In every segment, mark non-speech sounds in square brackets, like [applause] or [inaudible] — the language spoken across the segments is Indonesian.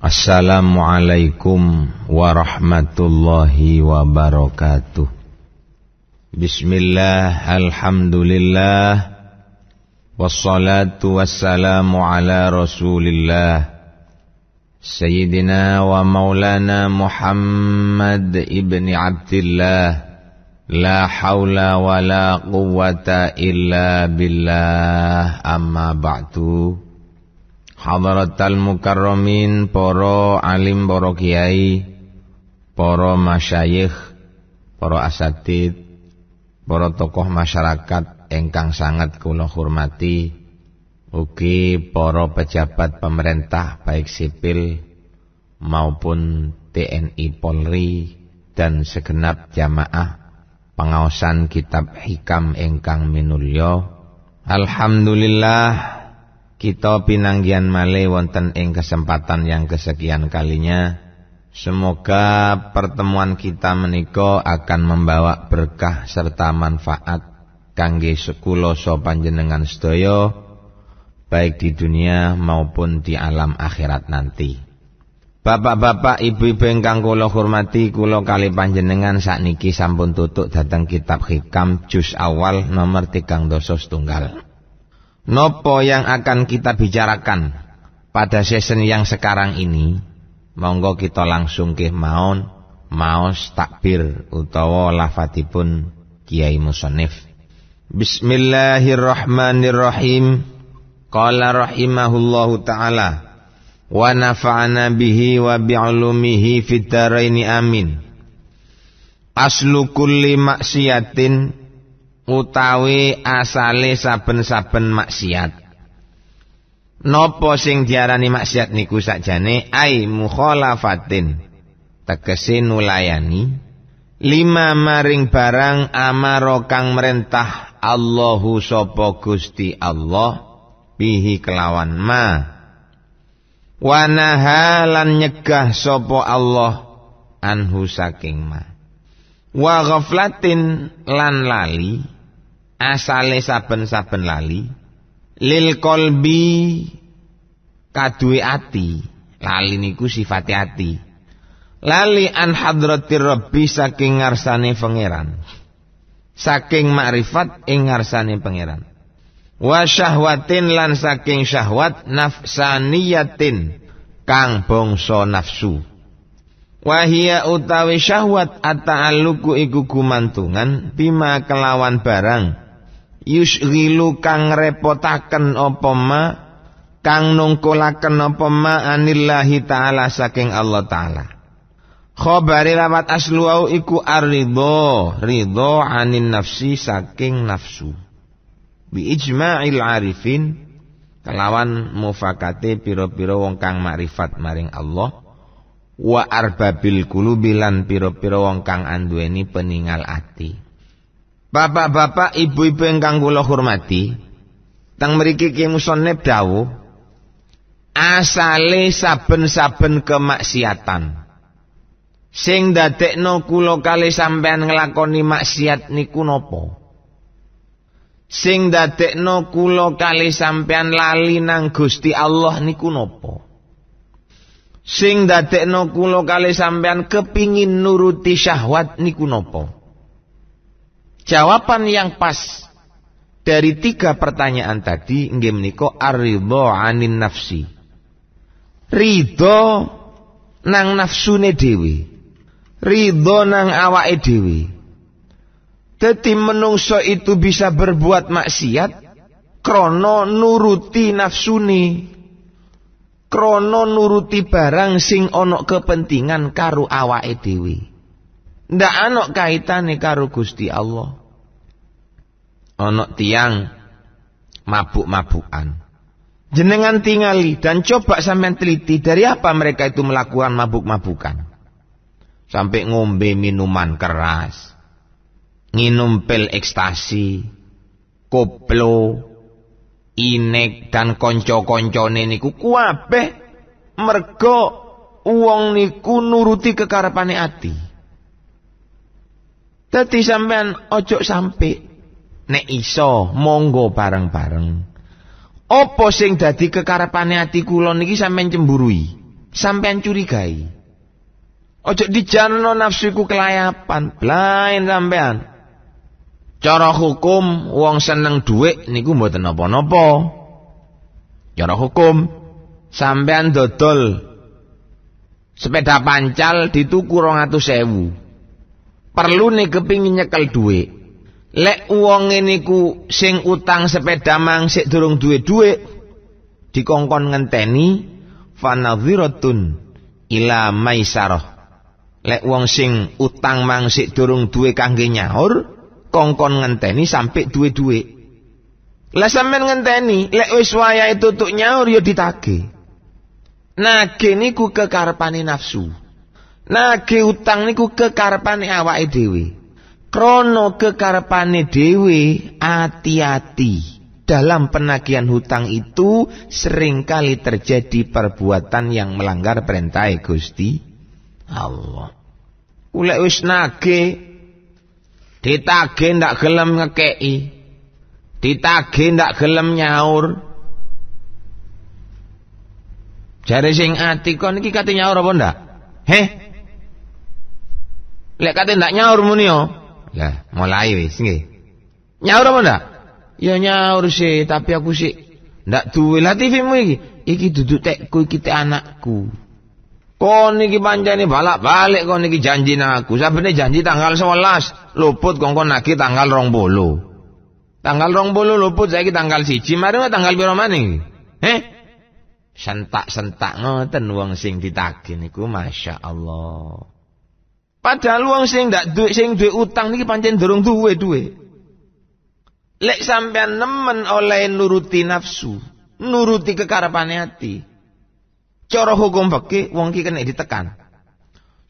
Assalamualaikum warahmatullahi wabarakatuh Bismillah alhamdulillah Wassalatu wassalamu ala rasulillah Sayyidina wa maulana Muhammad ibn Abdillah La hawla wa la quwwata illa billah amma ba'du Hadaratal mukarramin para alim para kiai para masyayikh para asatid para tokoh masyarakat engkang sangat kula hormati ugi para pejabat pemerintah baik sipil maupun TNI Polri dan segenap jamaah pengawasan kitab hikam engkang minulya Alhamdulillah kita pinanggian male wonten ing kesempatan yang kesekian kalinya. Semoga pertemuan kita menika akan membawa berkah serta manfaat kangge sekuloso panjenengan sedaya baik di dunia maupun di alam akhirat nanti. Bapak-bapak, ibu-ibu ingkang kula hormati, kula kali panjenengan saat niki sampun tutuk datang kitab Hikam juz awal nomor tigang dosos tunggal. Nopo yang akan kita bicarakan pada season yang sekarang ini? Monggo kita langsung ke maon maos takbir utawa lafatipun Kiai Musonif. Bismillahirrahmanirrahim. Qala rahimahullahu ta'ala wa nafa'ana bihi wa bi'ulumihi fitaraini amin. Aslu kulli maksiatin utawi asale saben-saben maksiat. Nopo sing diarani maksiat niku sakjane ai mukhalafatin tegese nulayani lima maring barang amaro kang merintah Allahu sapa Gusti Allah bihi kelawan ma wanaha lan nyegah sapa Allah anhu saking ma wa ghaflatin lan lali asale saben-saben lali lil kolbi kadue ati lali niku sifati ati lali an hadratir rabbi saking ngarsane pangeran saking makrifat ing ngarsane pangeran wa syahwatin lan saking syahwat nafsaniyatin kang bangsa nafsu Wahia utawi syahwat aluku iku gumantungan bima kelawan barang Yusgilu kang repotaken apa ma kang nungkulaken apa ma anillahi taala saking Allah taala khabari lawat asluau iku arido ridho anin nafsi saking nafsu bi ijma'il arifin kelawan mufakate piro-piro wong kang makrifat maring Allah wa arbabil kulubilan piro-piro wong kang anduweni peningal ati Bapak-bapak, ibu-ibu ingkang kula hormati, tang mriki Ki Musonib dawuh, asale saben-saben kemaksiatan sing dadekno kula kali sampean nglakoni maksiat niku nopo? Sing dadekno kula kali sampean lali nang Gusti Allah niku nopo? Sing dadekno kula kali sampean kepingin nuruti syahwat niku nopo? Jawaban yang pas dari tiga pertanyaan tadi nggih menika arido anin nafsi. rido nang nafsune dewi, rido nang awake dewi. Dadi menungso itu bisa berbuat maksiat krono nuruti nafsuni, Krono nuruti barang sing onok kepentingan karu awa edewi Ndak anok kaitane karu Gusti Allah onok tiang mabuk-mabukan. Jenengan tingali dan coba sampean teliti dari apa mereka itu melakukan mabuk-mabukan. Sampai ngombe minuman keras, nginum pil ekstasi, koplo, inek dan konco-koncone niku kuabe mergo uang niku nuruti kekarapane ati. Tadi sampean ojo sampai Nek iso, monggo bareng-bareng. Oppo sing dadi kekarepane ati kula niki sampean cemburui, sampean curigai. Ojo dijanono nafsuku kelayapan, lain sampean. Cara hukum wong seneng duit niku mboten napa-napa. Cara hukum sampean dodol sepeda pancal dituku sewu. Perlu nih kepingin nyekel duit lek wong niku sing utang sepeda mang sik durung duwe dhuwit dikongkon ngenteni fanadhiratun ila maisarah lek wong sing utang mang sik durung duwe kangge nyahor, kongkon ngenteni sampai duwe-duwe lah sampean ngenteni lek wis wayahe tutuk nyaur ya ditagih nage niku kekarepane nafsu nage utang niku kekarepane awake dhewe Krono kekarpane dewe hati-hati. Dalam penagihan hutang itu seringkali terjadi perbuatan yang melanggar perintah Gusti Allah. Ulek wis nage ditage ndak gelem ngekei. Ditage ndak gelem nyaur. Jare sing ati kon iki kate nyaur apa ndak? Heh. Lek kate ndak nyaur muni yo. Lah, mulai wis nggih. Nyaur apa ndak? Ya nyaur sih, tapi aku sih ndak duwe lah TV-mu iki. Iki duduk tekku iki tek anakku. Kon iki pancene balak-balik kon iki janji nang aku. Sabene janji tanggal 11, luput kongkon lagi tanggal 20. Tanggal 20 luput saiki tanggal 1. Mari tanggal piro maning? Heh. Sentak-sentak ngoten wong sing ditagih niku masyaallah. Padahal uang sing ndak duit, sing duit utang niki pancen dorong duwe duwe. Lek sampean nemen oleh nuruti nafsu, nuruti kekarapan hati. Cara hukum beke wong iki kena ditekan.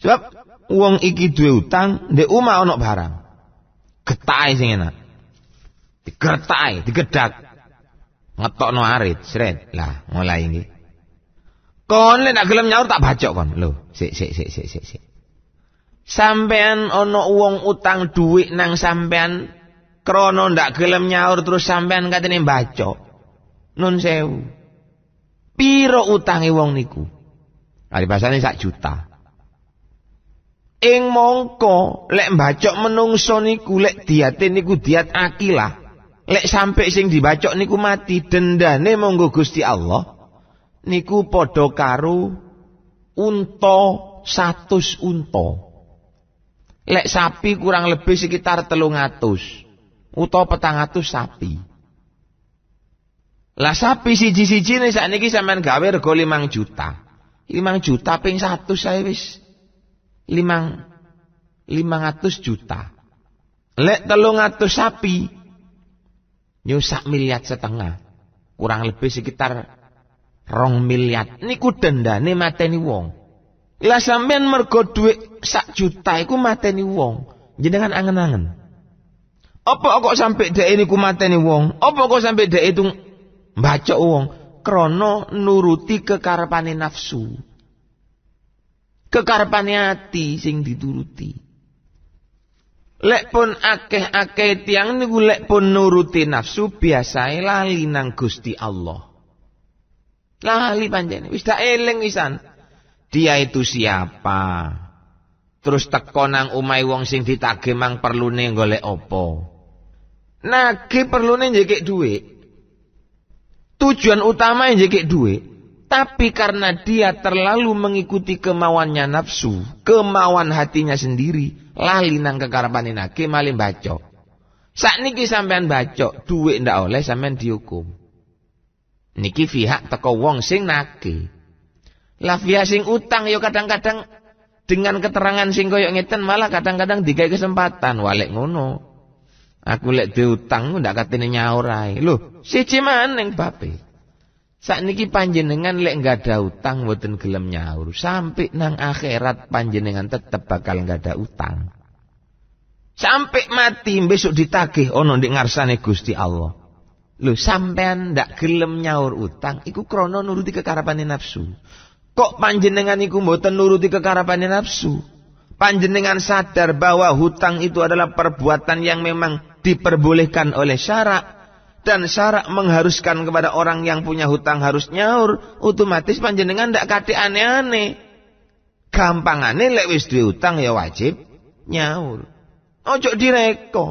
Sebab Uang iki duwe utang, ndek omah ana barang. getai sing enak. Digertahe, digedak. Ngetokno arit, sret. Lah, mulai ini, Kon lek nak gelem nyaur tak bacok kon. Lho, sik sik sik sik sik. Sampean ono uang utang duit nang sampean krono ndak gelem nyaur terus sampean katene baca. Nun sewu. Piro utangi wong niku? Ali basane sak juta. Ing mongko lek bacok menungso niku lek diate niku diat akilah. Lek sampai sing dibacok niku mati dendane monggo Gusti Allah. Niku padha karu unto 100 unto lek sapi kurang lebih sekitar telung atus utawa petang atus sapi lah sapi siji-siji nih saat ini sampean gawe rego limang juta limang juta ping satu saya wis limang limang atus juta lek telung atus sapi nyusak miliat setengah kurang lebih sekitar rong miliat. miliar denda, ini mateni wong lah sampean mergo duit sak juta iku mateni wong. Jenengan angen-angen. Apa kok sampai dek ini ku mateni wong? Apa kok sampai dek itu mbacok wong? Krana nuruti kekarepane nafsu. Kekarepane ati sing dituruti. Lek pun akeh-akeh tiang niku lek pun nuruti nafsu biasae lali nang Gusti Allah. Lali panjene wis tak eling wisan dia itu siapa? Terus tekonang umai wong sing ditagih mang perlune golek Nake Nagih perlune njekik duit. Tujuan utama njekik duit, Tapi karena dia terlalu mengikuti kemauannya nafsu, kemauan hatinya sendiri, lali nang nake nagih baco. Saat niki sampean baco, duit ndak oleh sampean dihukum. Niki pihak teko wong sing nake. Lafia sing utang yo kadang-kadang dengan keterangan sing koyok ngeten malah kadang-kadang dikai kesempatan walek ngono. Aku lek diutang ndak katene nyaur ae. Lho, siji maning bape. Sakniki panjenengan lek enggak ada utang mboten gelem nyaur. Sampai nang akhirat panjenengan tetep bakal enggak ada utang. Sampai mati besok ditagih ono ndek ngarsane Gusti Allah. Lho sampean ndak gelem nyaur utang iku krana nuruti kekarepane nafsu. Kok panjenengan iku mboten nuruti kekarapane nafsu? Panjenengan sadar bahwa hutang itu adalah perbuatan yang memang diperbolehkan oleh syarak dan syarak mengharuskan kepada orang yang punya hutang harus nyaur, otomatis panjenengan ndak kate aneh-aneh. Gampangane lek wis duwe hutang ya wajib nyaur. Ojo direko.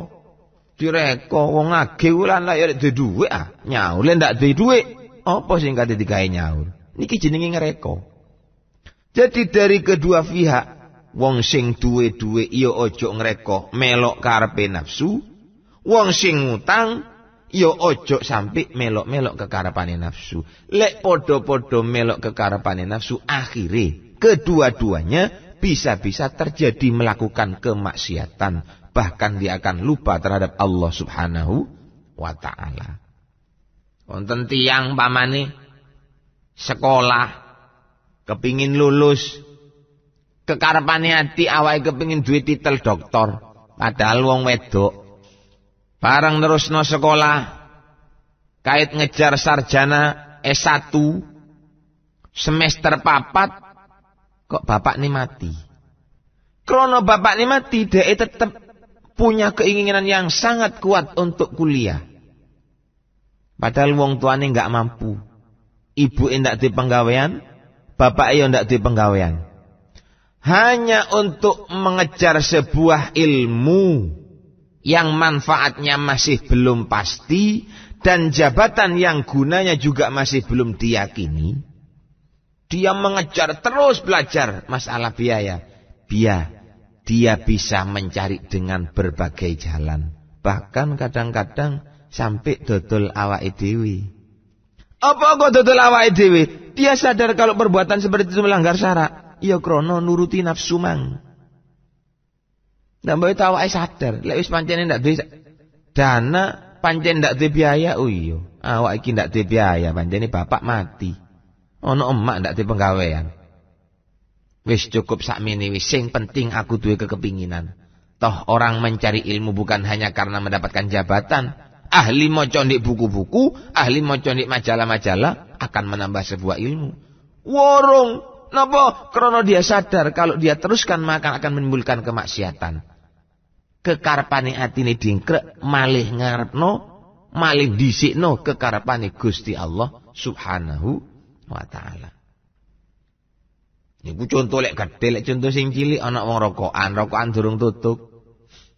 Direko wong kuwi lan lek ya duwe dhuwit ah, nyaur lek ndak duwe dhuwit apa sing kate digawe nyaur. Niki jenenge ngereko. Jadi dari kedua pihak, wong sing duwe-duwe iyo ojo ngreka melok karpe nafsu, wong sing utang iyo ojo sampai melok-melok ke kekarepane nafsu. Lek podo-podo melok ke kekarepane nafsu, Akhirnya kedua-duanya bisa-bisa terjadi melakukan kemaksiatan, bahkan dia akan lupa terhadap Allah Subhanahu wa taala. Wonten tiyang pamane sekolah kepingin lulus kekarepane ati awake kepingin duwe titel doktor padahal wong wedok bareng terusno sekolah kait ngejar sarjana S1 semester papat kok bapak ini mati krono bapak ini mati dia tetap punya keinginan yang sangat kuat untuk kuliah padahal wong tuane nggak mampu ibu endak di penggawean bapak yo ndak di penggawean. Hanya untuk mengejar sebuah ilmu yang manfaatnya masih belum pasti dan jabatan yang gunanya juga masih belum diyakini. Dia mengejar terus belajar masalah biaya. Biaya dia bisa mencari dengan berbagai jalan. Bahkan kadang-kadang sampai dodol awak idewi. Apa kok dodol awake dhewe? Dia sadar kalau perbuatan seperti itu melanggar syarak. Ya krono nuruti nafsu mang. Dan mbok tahu awake sadar, lek wis pancen ndak duwe dana, pancen ndak duwe biaya, oh iya. Awak iki ndak duwe biaya, ini bapak mati. Ono emak ndak duwe penggawean. Wis cukup mini wis sing penting aku duwe kekepinginan. Toh orang mencari ilmu bukan hanya karena mendapatkan jabatan, Ahli moconik buku-buku, ahli moconik majalah-majalah akan menambah sebuah ilmu. Warung, nopo Karena dia sadar kalau dia teruskan maka akan menimbulkan kemaksiatan. Kekarpani hati ini dingkrek, malih ngarepno, malih disikno, kekarpani Gusti Allah Subhanahu wa taala. Ini contoh lek gede lek contoh sing cilik anak wong rokokan, rokokan durung tutup.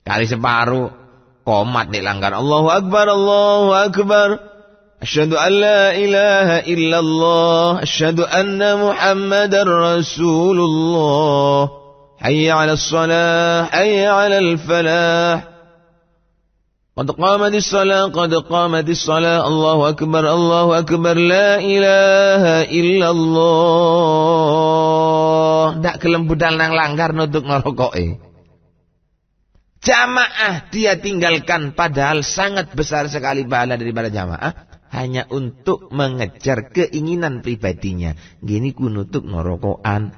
Kali separuh komat dilanggar Allahu Akbar Allahu Akbar Asyhadu an la ilaha illallah asyhadu anna Muhammadar Rasulullah Hayya ala salah hayya al falah Qad qamati salah Qad qamati salah Allahu Akbar, Allahu Akbar. La ilaha illallah. Tak kelembudan yang nang langgar ngerokok eh Jamaah dia tinggalkan padahal sangat besar sekali pahala daripada jamaah. Hanya untuk mengejar keinginan pribadinya. Gini ku nutup ngerokokan.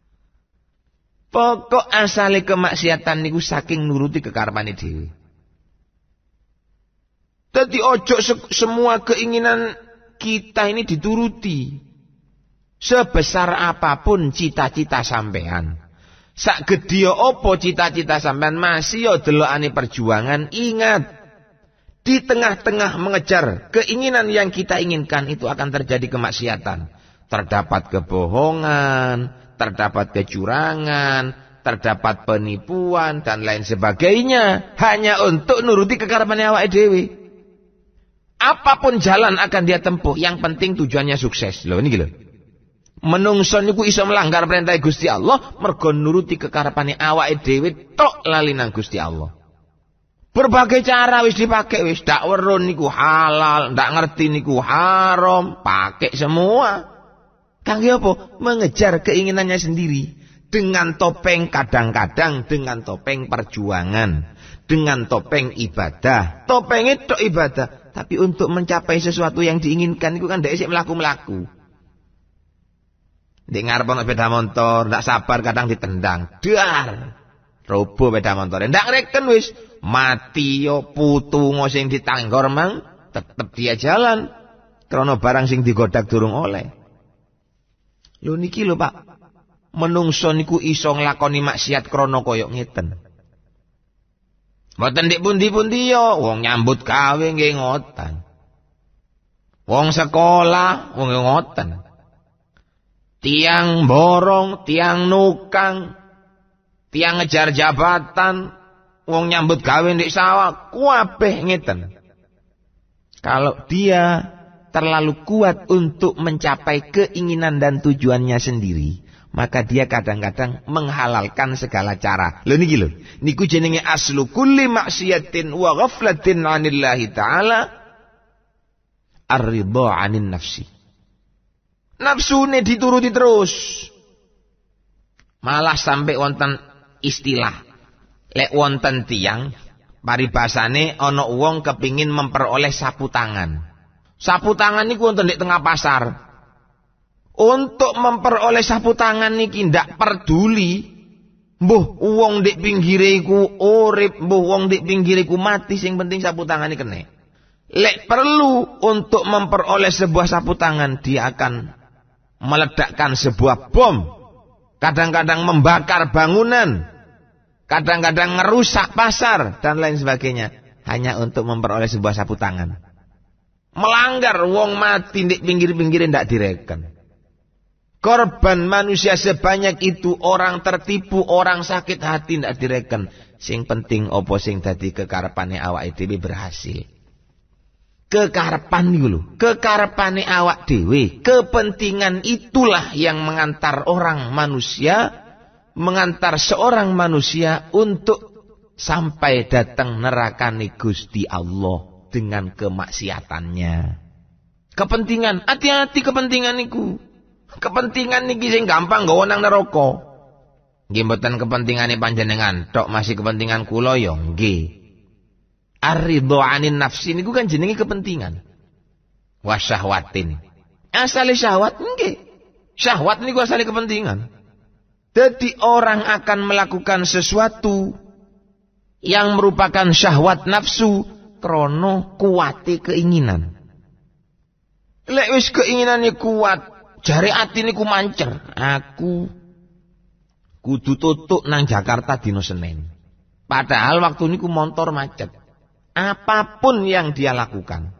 [laughs] Pokok asale kemaksiatan niku saking nuruti kekarepane dhewe. Tadi ojo se semua keinginan kita ini dituruti. Sebesar apapun cita-cita sampean. Sak gedio opo ya cita-cita sampean masih yo ya delo ane perjuangan ingat di tengah-tengah mengejar keinginan yang kita inginkan itu akan terjadi kemaksiatan. Terdapat kebohongan, terdapat kecurangan, terdapat penipuan dan lain sebagainya hanya untuk nuruti kekarepane awake dewi. Apapun jalan akan dia tempuh, yang penting tujuannya sukses. Loh, ini gitu menungso niku iso melanggar perintah Gusti Allah mergo nuruti kekarepane awake dhewe tok lali nang Gusti Allah. Berbagai cara wis dipakai wis dak weruh niku halal, ndak ngerti niku haram, pakai semua. Kangge apa? Mengejar keinginannya sendiri dengan topeng kadang-kadang dengan topeng perjuangan, dengan topeng ibadah. Topeng itu ibadah, tapi untuk mencapai sesuatu yang diinginkan itu kan ndak isik melaku-melaku dengar ngarep beda motor, ndak sabar kadang ditendang. Dar. Robo sepeda motor. Ndak reken wis mati yo putu sing ditanggor mang tetep dia jalan. Krono barang sing digodak turung oleh. lu niki lho Pak. Menungso niku iso nglakoni maksiat krono koyok ngeten. Mboten dik pundi-pundi yo wong nyambut gawe nggih Wong sekolah wong ngoten tiang borong, tiang nukang, tiang ngejar jabatan, wong nyambut gawe di sawah, kuapeh ngeten. Kalau dia terlalu kuat untuk mencapai keinginan dan tujuannya sendiri, maka dia kadang-kadang menghalalkan segala cara. Lo niki lho, niku jenenge aslu kulli maksiatin wa ghaflatin anillahi ta'ala ar-ridha anin nafsi nafsu ini dituruti terus. Malah sampai wonten istilah. Lek wonten tiang, paribasane ono wong kepingin memperoleh sapu tangan. Sapu tangan ini wonten di tengah pasar. Untuk memperoleh sapu tangan ini ndak peduli Mbuh wong di pinggiriku iku urip, mbuh wong di pinggiriku mati, sing penting sapu tangan ini kene. Lek perlu untuk memperoleh sebuah sapu tangan, dia akan meledakkan sebuah bom, kadang-kadang membakar bangunan, kadang-kadang merusak pasar, dan lain sebagainya. Hanya untuk memperoleh sebuah sapu tangan. Melanggar wong mati di pinggir-pinggir tidak direken. Korban manusia sebanyak itu orang tertipu, orang sakit hati tidak direken. Sing penting opo sing dadi kekarepane awak dhewe berhasil kekarepan iku lho, kekarepane awak dhewe. Kepentingan itulah yang mengantar orang manusia mengantar seorang manusia untuk sampai datang neraka nerakane Gusti Allah dengan kemaksiatannya. Kepentingan, hati-hati kepentingan niku. Kepentingan niki sing gampang nggawa nang neraka. Nggih mboten kepentingane panjenengan, tok masih kepentingan kula ya nggih. Arido anin nafsi ini kan jenengi kepentingan. Wasyahwatin. asalnya syahwat nggih. Syahwat ini gue asalnya kepentingan. Jadi orang akan melakukan sesuatu yang merupakan syahwat nafsu krono kuati keinginan. Lewis keinginannya kuat, jari hati ku mancer. Aku kudu tutup nang Jakarta di Senin. Padahal waktu ini ku motor macet. Apapun yang dia lakukan,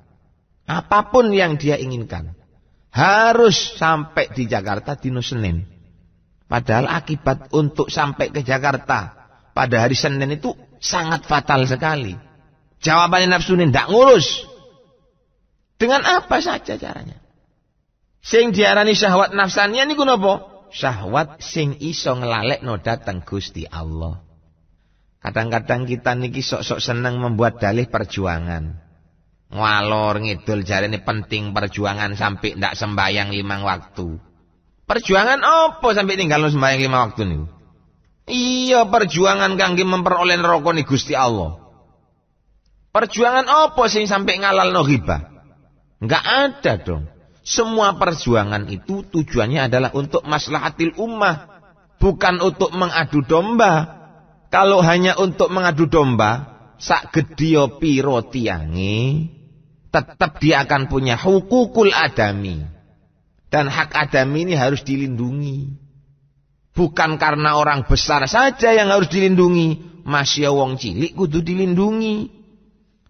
apapun yang dia inginkan, harus sampai di Jakarta di Senin. Padahal akibat untuk sampai ke Jakarta pada hari Senin itu sangat fatal sekali. Jawabannya nafsu ini tidak ngurus. Dengan apa saja caranya. Sing diarani syahwat nafsannya niku kenapa? Syahwat sing iso no dateng Gusti Allah. Kadang-kadang kita niki sok-sok seneng membuat dalih perjuangan. Ngalor ngidul jari ini penting perjuangan sampai tidak sembahyang lima waktu. Perjuangan apa sampai tinggal sembahyang lima waktu nih? Iya perjuangan kangge memperoleh rokok nih Gusti Allah. Perjuangan apa sih sampai ngalal no riba? Enggak ada dong. Semua perjuangan itu tujuannya adalah untuk maslahatil ummah, bukan untuk mengadu domba. Kalau hanya untuk mengadu domba, sak gedio ya piro tiangi, tetap dia akan punya hukukul adami. Dan hak adami ini harus dilindungi. Bukan karena orang besar saja yang harus dilindungi. Masya wong cilik kudu dilindungi.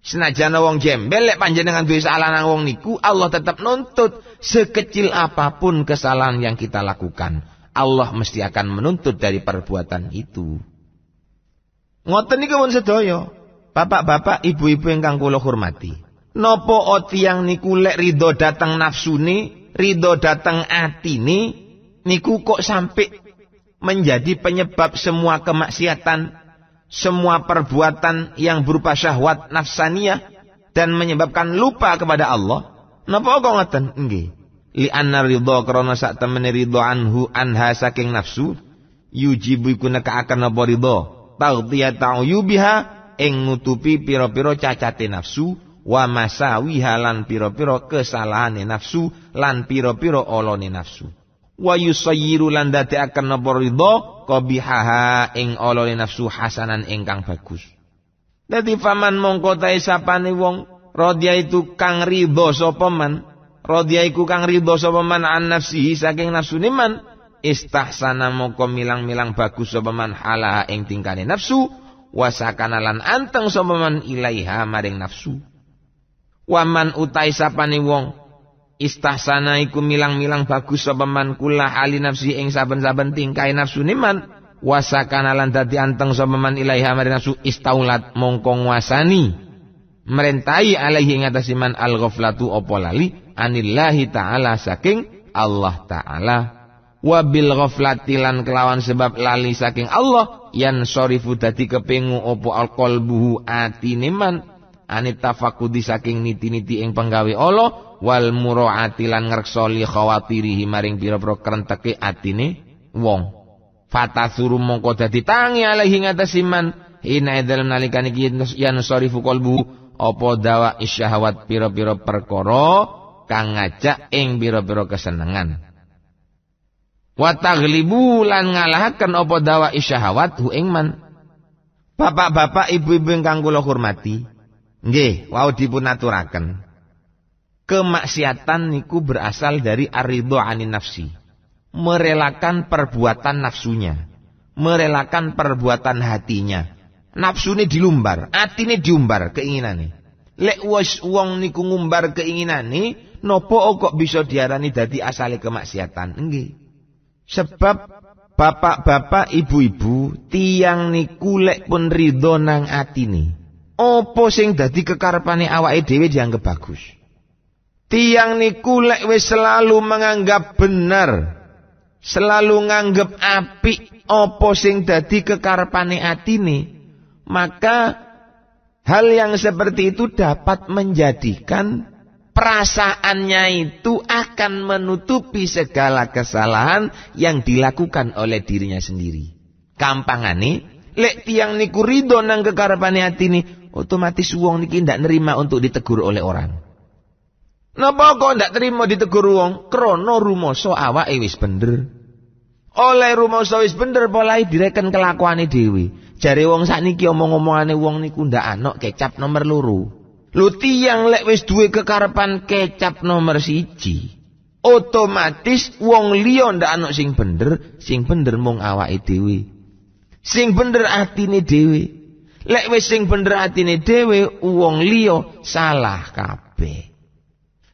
Senajana wong jembel lek panjenengan duwe salah nang wong niku, Allah tetap nuntut sekecil apapun kesalahan yang kita lakukan. Allah mesti akan menuntut dari perbuatan itu. Ngoten niku pun sedaya. Bapak-bapak, ibu-ibu ingkang kula hormati. nopo otiyang niku lek ridho datang nafsu ni, ridho datang ati ni, niku kok sampai menjadi penyebab semua kemaksiatan, semua perbuatan yang berupa syahwat nafsaniah dan menyebabkan lupa kepada Allah. Napa kok ngoten? Nggih. anna rido krana sak temene ridho anhu anha saking nafsu yujibu iku akan nopo ridho tahu uyubiha ing nutupi piro-piro cacate nafsu wa masawiha lan piro-piro kesalahane nafsu lan piro-piro olone nafsu wa yusayyiru lan dadekaken napa ridha qabihaha ing olone nafsu hasanan ingkang bagus dadi faman mongko tae sapane wong radya itu kang ridha sapa man radya iku kang ridha sapa an nafsihi saking nafsune man istahsana moko milang-milang bagus sapa halaha ing tingkane nafsu wasakana lan anteng sapa ilaiha maring nafsu waman utai sapani wong istahsana iku milang-milang bagus sapa kula ali nafsi ing saben-saben tingkai nafsu niman, wasakana lan dadi anteng sapa ilaiha maring nafsu istaulat mongkong wasani. merentai alaihi ngatasiman al ghaflatu opolali, anillahi taala saking Allah taala wabil ghaflatilan kelawan sebab lali saking Allah yan sorifu dadi kepingu opo alkol buhu ati man Anita fakudi saking niti-niti ing penggawe Allah wal ngerksoli ngersoli khawatirihi maring biro-biro pira krenteke atine wong suru mongko dadi tangi alaihi ngatasi man ina dalem nalikane iki yan sorifu buhu opo dawa isyahwat piro-piro perkoro kang ngajak ing biro-biro kesenangan. Wataglibu lan ngalahaken apa dawa isyahawat hu ingman. Bapak-bapak, ibu-ibu yang kula hormati, nggih wau dipunaturaken. Kemaksiatan niku berasal dari aridho anin nafsi. Merelakan perbuatan nafsunya, merelakan perbuatan hatinya. ini dilumbar, ini diumbar keinginan Lek was uang niku ngumbar ini. nopo kok bisa diarani dadi asale kemaksiatan? enggih. Sebab bapak-bapak, ibu-ibu, tiang ni kulek pun ridho nang ni. Apa sing dadi kekarepane awake dhewe dianggap bagus. Tiang ni kulek wis selalu menganggap benar, selalu menganggap api apa sing dadi ati ni. maka hal yang seperti itu dapat menjadikan perasaannya itu akan menutupi segala kesalahan yang dilakukan oleh dirinya sendiri. Kampangan nih, lek tiang niku ridho nang hati ini, otomatis wong niki tidak nerima untuk ditegur oleh orang. Napa kok tidak terima ditegur wong? Krono rumoso awa ewis bender. Oleh rumoso ewis bender, polai direken dewi. dhewe. uang wong sakniki omong-omongane wong niku ndak anok kecap nomor luruh. Lu tiang lek wis duwe kekarepan kecap nomor siji. Otomatis wong liya ndak ana sing bener, sing bener mung awake dhewe. Sing bener atine dhewe. Lek wis sing bener atine dhewe, wong liya salah kabeh.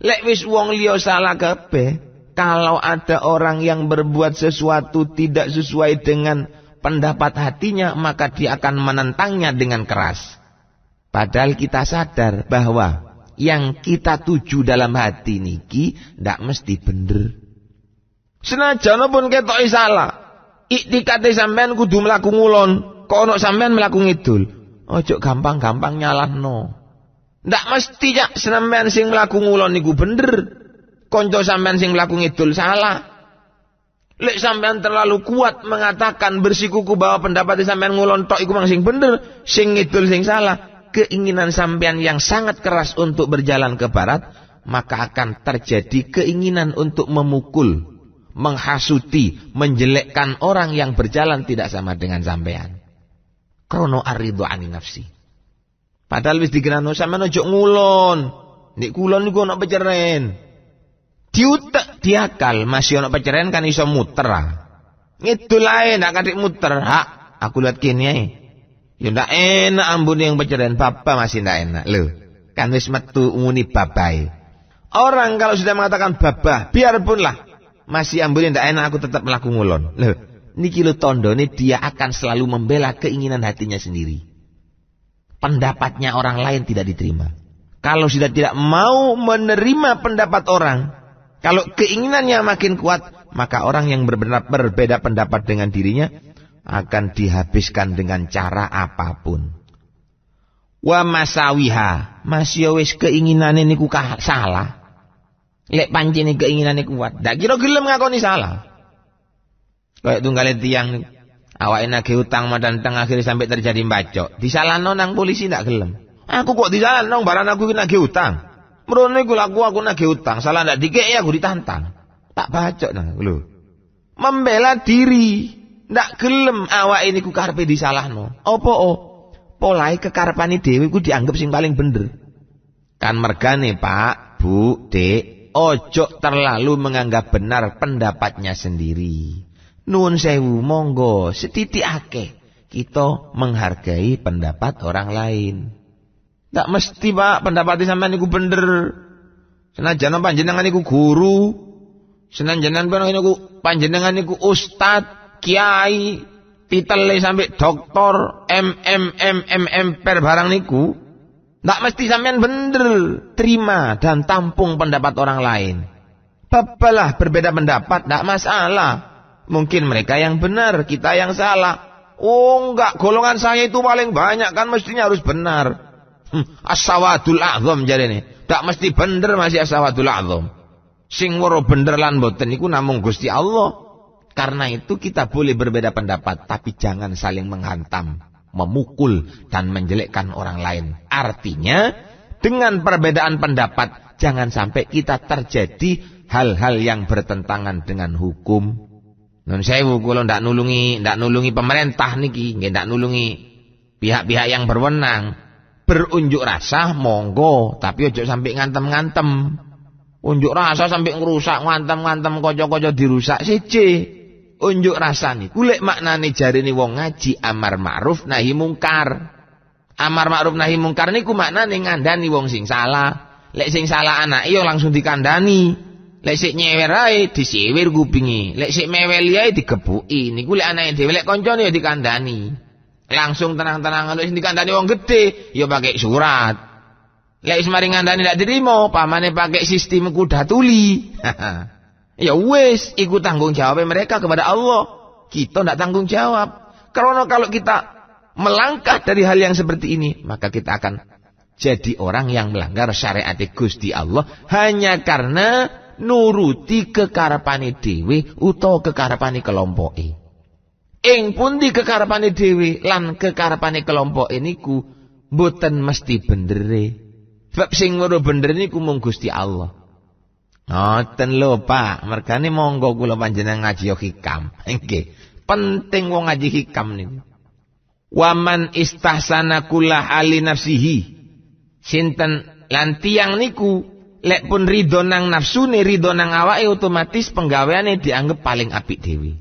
Lek wis wong liya salah kabeh, kalau ada orang yang berbuat sesuatu tidak sesuai dengan pendapat hatinya, maka dia akan menentangnya dengan keras. Padahal kita sadar bahwa yang kita tuju dalam hati niki ndak mesti bener. Senajan pun ketok salah. Iktikate sampean kudu mlaku ngulon, kok ono sampean mlaku ngidul. Ojo gampang-gampang nyalahno. Ndak mesti jak sampean sing mlaku ngulon niku bener. Konco sampean sing mlaku ngidul salah. Lek sampean terlalu kuat mengatakan bersikuku bahwa pendapat sampean ngulon tok iku mang sing bener, sing ngidul sing salah, keinginan sampean yang sangat keras untuk berjalan ke barat, maka akan terjadi keinginan untuk memukul, menghasuti, menjelekkan orang yang berjalan tidak sama dengan sampean. Krono arido ani nafsi. Padahal wis digerano sama ojo ngulon. Nek kulon niku ana peceren. Diutek diakal masih ana peceren kan iso muter. Ah. Ngidul ae nek muter. Hak aku lihat kene Ya ndak enak ambune yang pencerahan papa masih ndak enak. Loh, kan wis metu nguni babai. Orang kalau sudah mengatakan biarpun lah masih ambune ndak enak aku tetap melaku ngulon. Loh, niki lo nih dia akan selalu membela keinginan hatinya sendiri. Pendapatnya orang lain tidak diterima. Kalau sudah tidak mau menerima pendapat orang, kalau keinginannya makin kuat, maka orang yang berbeda pendapat dengan dirinya akan dihabiskan dengan cara apapun. Wa masawiha, masih ya wis ini ku salah. Lek keinginan ini kuat, ndak kira gelem ini salah. Kayak tunggale tiang ini, nagih utang madan tengah akhir sampai terjadi mbacok. Disalahno nonang polisi tidak gelem. Aku kok disalahno barang aku ini utang. Mrene iku laku aku nak utang, salah ndak dikek ya aku ditantang. Tak bacok nang lu. Membela diri ndak gelem awak ini ku karpe disalahno. Apa o? Oh? Polai ini dewi ku dianggap sing paling bener. Kan mergane pak, bu, dek, ojo terlalu menganggap benar pendapatnya sendiri. Nun sewu monggo, setitik ake Kita menghargai pendapat orang lain. Tak mesti pak, pendapatnya sampean niku bener. Senajan panjenengan niku guru, senajan panjenengan niku panjenengan niku ustad, kiai, titele sampai doktor, mm MM per barang niku, tak mesti sampean bener terima dan tampung pendapat orang lain. Bebelah berbeda pendapat, ndak masalah. Mungkin mereka yang benar, kita yang salah. Oh enggak, golongan saya itu paling banyak kan mestinya harus benar. Hmm, asawadul azam jadi ini. Tak mesti benar masih asawadul azam. Sing bener lan boten iku namung Gusti Allah. Karena itu kita boleh berbeda pendapat, tapi jangan saling menghantam, memukul, dan menjelekkan orang lain. Artinya, dengan perbedaan pendapat, jangan sampai kita terjadi hal-hal yang bertentangan dengan hukum. Nun sewu kula ndak nulungi, ndak nulungi pemerintah niki, nggih ndak nulungi pihak-pihak yang berwenang. Berunjuk rasa monggo, tapi ojo sampai ngantem-ngantem. Unjuk rasa sampai ngerusak, ngantem-ngantem kojo-kojo dirusak cie unjuk rasani kulik maknane ni wong ngaji amar ma'ruf nahi mungkar amar ma'ruf nahi mungkar niku maknane ngandani wong sing salah lek sing salah anak yo iya langsung dikandani lek sik nyewer ae disiwir kupinge lek sik meweli ae digebuki niku lek anake dhewe lek kancane yo ya dikandani langsung tenang tenang lek sing dikandani wong gede, yo ya pakai surat lek wis mari ngandani dak dirimo pamane pakai sistem kuda tuli [laughs] Ya wes, ikut tanggung jawab mereka kepada Allah. Kita tidak tanggung jawab. Karena kalau kita melangkah dari hal yang seperti ini, maka kita akan jadi orang yang melanggar syariat Gusti Allah hanya karena nuruti dewi atau dhewe kelompok ini. Eng Ing di kekarapani dewi lan kekarapani kelompok ini ku mboten mesti bendere. Sebab sing loro bener ku mung Gusti Allah. Noten lho Pak, mergane monggo kula panjenengan ngaji hikam. Nggih. Penting wong ngaji hikam niku. Waman istahsana kula ali nafsihi. Sinten lan tiyang niku lek pun ridho nang nafsune ridho nang awake otomatis penggaweane dianggap paling apik dewi.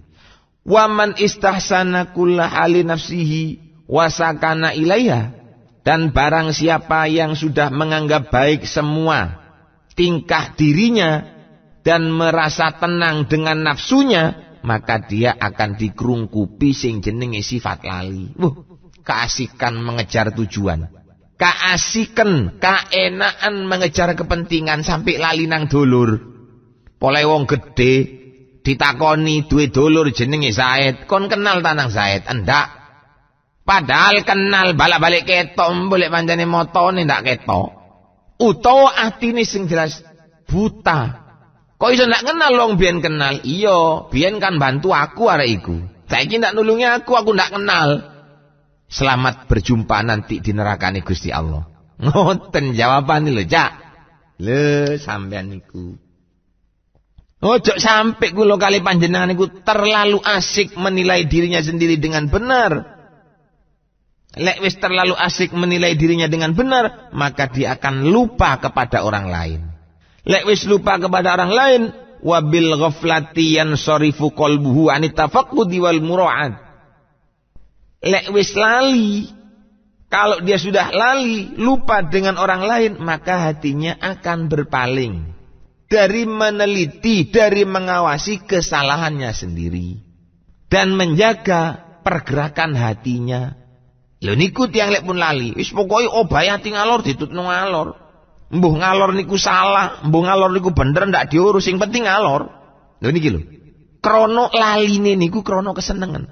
Waman istahsana kula ali nafsihi wasakana ilaiha dan barang siapa yang sudah menganggap baik semua tingkah dirinya dan merasa tenang dengan nafsunya, maka dia akan dikerungkupi sing jenenge sifat lali. Wuh, keasikan mengejar tujuan. Keasikan, keenaan mengejar kepentingan sampai lali nang dulur. Pole wong gede ditakoni duit dulur jenenge Zaid, kon kenal tanang Zaid? Endak. Padahal kenal balak-balik ketom, boleh panjani motone ndak ketok utawa atine sing jelas buta. Kok iso ndak kenal long biyen kenal? Iya, biyen kan bantu aku arek iku. Saiki ndak nulungi aku, aku ndak kenal. Selamat berjumpa nanti di neraka nih Gusti Allah. [laughs] Ngoten jawaban lho, Cak. Le sampean niku. Ojo sampai kula kali panjenengan niku terlalu asik menilai dirinya sendiri dengan benar. Lekwis terlalu asik menilai dirinya dengan benar, maka dia akan lupa kepada orang lain. Lekwis lupa kepada orang lain, wabil ghaflati sorifu kolbuhu anitafaqqudi wal mura'at. Lekwis lali, kalau dia sudah lali, lupa dengan orang lain, maka hatinya akan berpaling dari meneliti, dari mengawasi kesalahannya sendiri dan menjaga pergerakan hatinya Lho niku tiang lek pun lali. Wis pokoke obahe ati ngalor ditutno ngalor. Mbuh ngalor niku salah, mbuh ngalor niku bener ndak diurus, sing penting ngalor. Lho niki lho. Krono laline niku krono kesenengan.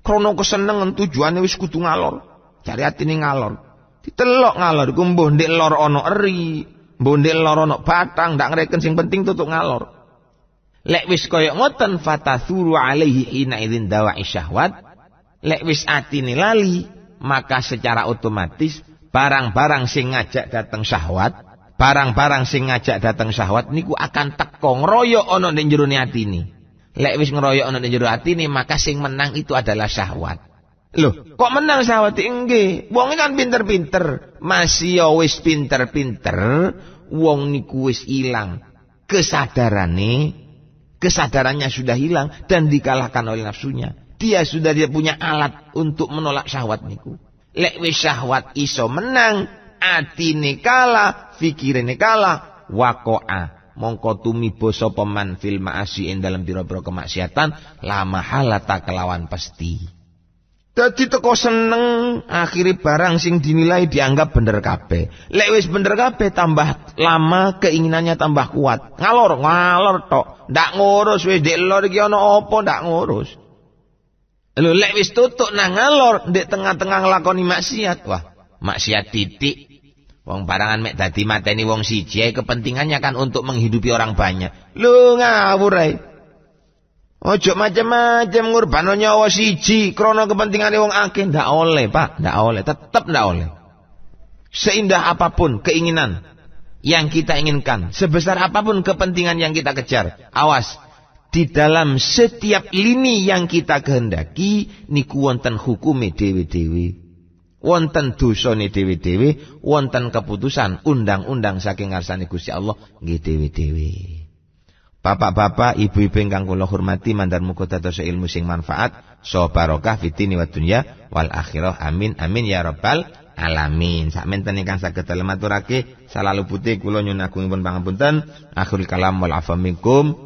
Krono kesenengan tujuannya wis kudu ngalor. Cari atine ngalor. Ditelok ngalor iku mbuh ndek lor ono eri, mbuh ndek lor ono batang, ndak ngreken sing penting tutuk ngalor. Lek wis koyok ngoten fatathuru alaihi ina idin dawa isyahwat. Lek wis atine lali, maka secara otomatis barang-barang sing ngajak datang syahwat, barang-barang sing ngajak datang syahwat niku akan teko ngeroyok ana ning jero ati ini. Lek wis ngeroyok ana ning jero ati ini, maka sing menang itu adalah syahwat. Loh, kok menang syahwat ingge? Wong kan pinter-pinter. Masih ya wis pinter-pinter, wong niku wis ilang kesadarane, kesadarannya sudah hilang dan dikalahkan oleh nafsunya dia sudah dia punya alat untuk menolak syahwat niku. Lek syahwat iso menang, ati atine kalah, fikirine kalah, wakoa. Mongko boso peman film fil maasi in dalam biro-biro kemaksiatan, lama halata kelawan pasti. Jadi teko seneng, akhiri barang sing dinilai dianggap bener kape. Lek bener kape tambah lama keinginannya tambah kuat. Ngalor, ngalor tok. Ndak ngurus wis dek lor iki opo, ndak ngurus. Lalu lewis wis tutuk nang ngalor di tengah-tengah ngelakoni maksiat. Wah, maksiat titik. Wong parangan mek dadi mateni wong siji kepentingannya kan untuk menghidupi orang banyak. lu ngawur ae. Ojo macam-macam ngurbano nyawa siji krana kepentingane wong akeh ndak oleh, Pak. Ndak oleh, tetep ndak oleh. Seindah apapun keinginan yang kita inginkan, sebesar apapun kepentingan yang kita kejar, awas di dalam setiap lini yang kita kehendaki niku wonten hukume dewe-dewe wonten dosane dewe-dewe wonten keputusan undang-undang saking ngarsane Gusti Allah nggih dewe-dewe Bapak-bapak, ibu-ibu yang kula hormati mandar muka dados ilmu sing manfaat, so barokah fitini wa dunya wal akhirah. Amin amin ya rabbal alamin. Sakmenten ingkang saged dalem aturake salalu putih kula nyunagunipun pangapunten. Akhirul kalam wal minkum.